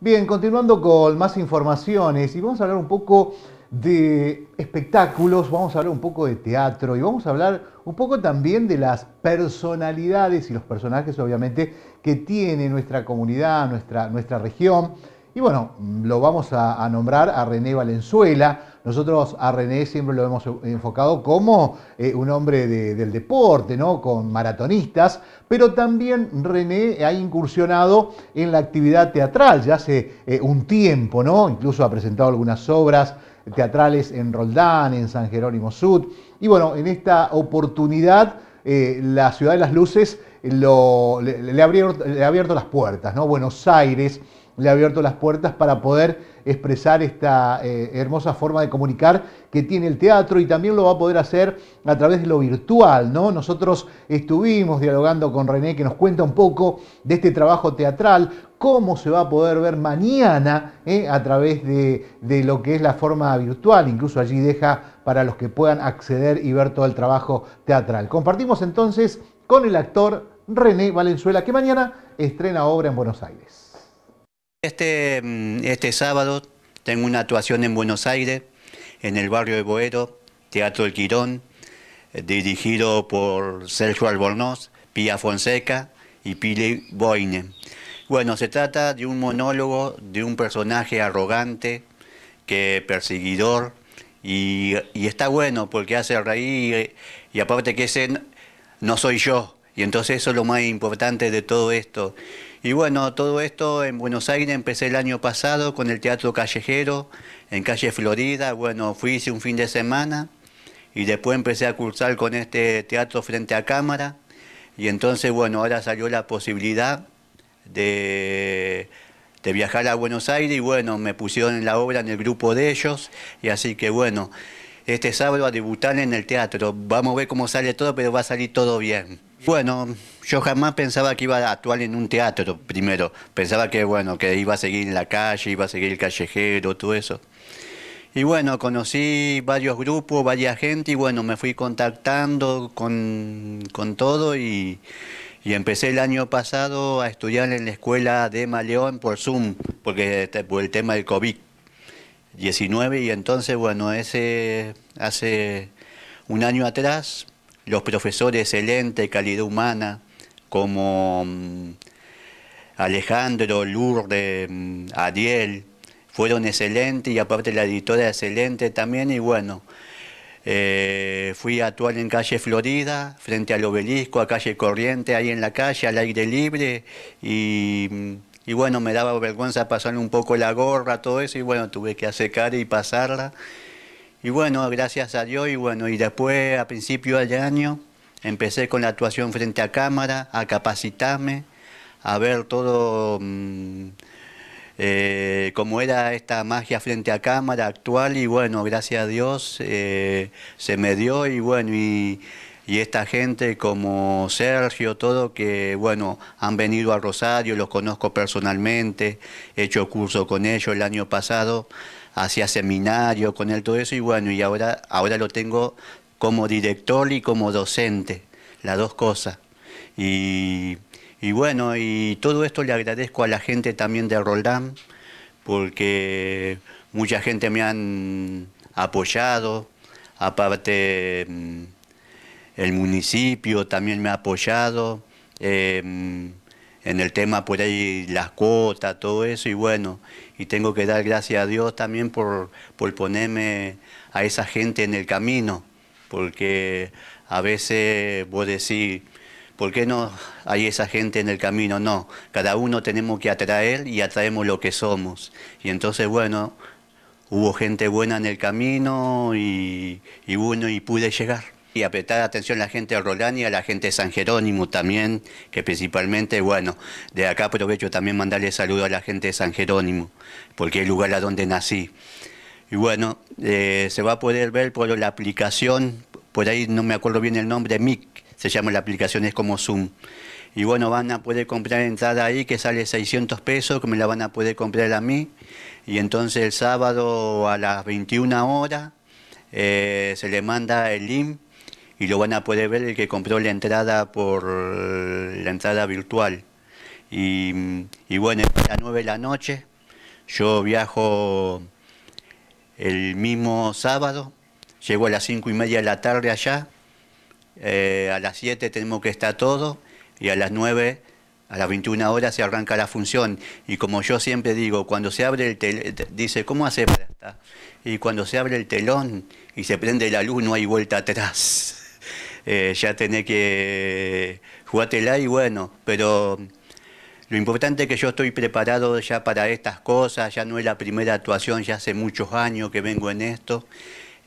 Bien, continuando con más informaciones y vamos a hablar un poco de espectáculos, vamos a hablar un poco de teatro y vamos a hablar un poco también de las personalidades y los personajes obviamente que tiene nuestra comunidad, nuestra, nuestra región. Y bueno, lo vamos a, a nombrar a René Valenzuela, nosotros a René siempre lo hemos enfocado como eh, un hombre del deporte, ¿no? Con maratonistas, pero también René ha incursionado en la actividad teatral ya hace eh, un tiempo, ¿no? Incluso ha presentado algunas obras teatrales en Roldán, en San Jerónimo Sud. Y bueno, en esta oportunidad, eh, la Ciudad de las Luces le, ha abierto las puertas, ¿no? Buenos Aires le ha abierto las puertas para poder expresar esta eh, hermosa forma de comunicar que tiene el teatro y también lo va a poder hacer a través de lo virtual, ¿no? Nosotros estuvimos dialogando con René que nos cuenta un poco de este trabajo teatral, cómo se va a poder ver mañana ¿eh? a través de, de lo que es la forma virtual, incluso allí deja para los que puedan acceder y ver todo el trabajo teatral. Compartimos entonces con el actor René Valenzuela, que mañana estrena obra en Buenos Aires. Este, mm, este, sábado tengo una actuación en Buenos Aires, en el barrio de Boedo, Teatro El Quirón, eh, dirigido por Sergio Albornoz, Pía Fonseca y Pili Boine. Bueno, se trata de un monólogo de un personaje arrogante, que perseguidor, y, está bueno porque hace reír, y, y aparte que ese no soy yo, y entonces eso es lo más importante de todo esto. Y bueno, todo esto en Buenos Aires empecé el año pasado con el Teatro Callejero, en Calle Florida. Bueno, fui, hice un fin de semana y después empecé a cursar con este teatro frente a cámara. Y entonces, bueno, ahora salió la posibilidad de, de viajar a Buenos Aires y bueno, me pusieron en la obra en el grupo de ellos y así que bueno este sábado a debutar en el teatro. Vamos a ver cómo sale todo, pero va a salir todo bien. Bueno, yo jamás pensaba que iba a actuar en un teatro primero. Pensaba que, bueno, que iba a seguir en la calle, iba a seguir el callejero, todo eso. Y bueno, conocí varios grupos, varias gente y bueno, me fui contactando con, todo y, empecé el año pasado a estudiar en la escuela de Maleón por Zoom, porque este, por el tema del COVID. 19 y entonces, bueno, ese hace un año atrás, los profesores excelentes, calidad humana, como mm, Alejandro, Lourdes, mm, Ariel, fueron excelentes y aparte la editora excelente también y bueno, eh, fui a actuar en calle Florida, frente al obelisco, a calle Corriente, ahí en la calle, al aire libre y mm, y bueno, me daba vergüenza pasarle un poco la gorra, todo eso, y bueno, tuve que acercar y pasarla. Y bueno, gracias a Dios, y bueno, y después a principio del año empecé con la actuación frente a cámara, a capacitarme, a ver todo como mm, eh, cómo era esta magia frente a cámara actual, y bueno, gracias a Dios eh, se me dio, y bueno, y y esta gente como Sergio, todo que, bueno, han venido a Rosario, los conozco personalmente, he hecho curso con ellos el año pasado, hacía seminario con él, todo eso, y bueno, y ahora, ahora lo tengo como director y como docente, las dos cosas. Y, y bueno, y todo esto le agradezco a la gente también de Roldán, porque mucha gente me han apoyado, aparte mm, el municipio también me ha apoyado em, en el tema por ahí las cuotas, todo eso, y bueno, y tengo que dar gracias a Dios también por, ponerme a esa gente en el camino, porque a veces vos decís, ¿por qué no hay esa gente en el camino? No, cada uno tenemos que atraer y atraemos lo que somos. Y entonces, bueno, hubo gente buena en el camino y, y bueno, y pude llegar y apretar atención a la gente de Roland y a la gente de San Jerónimo también, que principalmente, bueno, de acá aprovecho también mandarle saludo a la gente de San Jerónimo, porque es el lugar a donde nací. Y bueno, eh, se va a poder ver por la aplicación, por ahí no me acuerdo bien el nombre, MIC, se llama la aplicación, es como Zoom. Y bueno, van a poder comprar entrada ahí que sale 600 pesos, que me la van a poder comprar a mí. Y entonces el sábado a las 21 horas eh, se le manda el link y lo van a poder ver el que compró la entrada por la entrada virtual. Y, bueno, bueno, a las 9 de la noche yo viajo el mismo sábado, llego a las 5 y media de la tarde allá, eh, a las 7 tenemos que estar todo y a las 9 a las 21 horas se arranca la función y como yo siempre digo, cuando se abre el telón, dice, ¿cómo hace para Y cuando se abre el telón y se prende la luz, no hay vuelta atrás. Eh, ya tenés que jugártela y bueno, pero lo importante es que yo estoy preparado ya para estas cosas, ya no es la primera actuación, ya hace muchos años que vengo en esto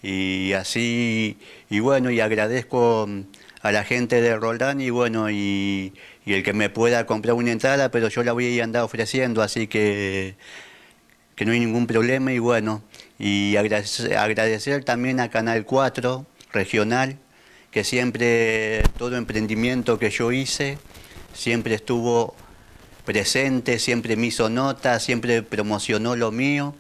y así, y bueno, y agradezco mm, a la gente de Roldán y bueno, y, el que me pueda comprar una entrada, pero yo la voy a andar ofreciendo, así que, que no hay ningún problema y bueno, y agradecer, agradecer también a Canal 4 Regional, que siempre todo emprendimiento que yo hice siempre estuvo presente, siempre me hizo nota, siempre promocionó lo mío.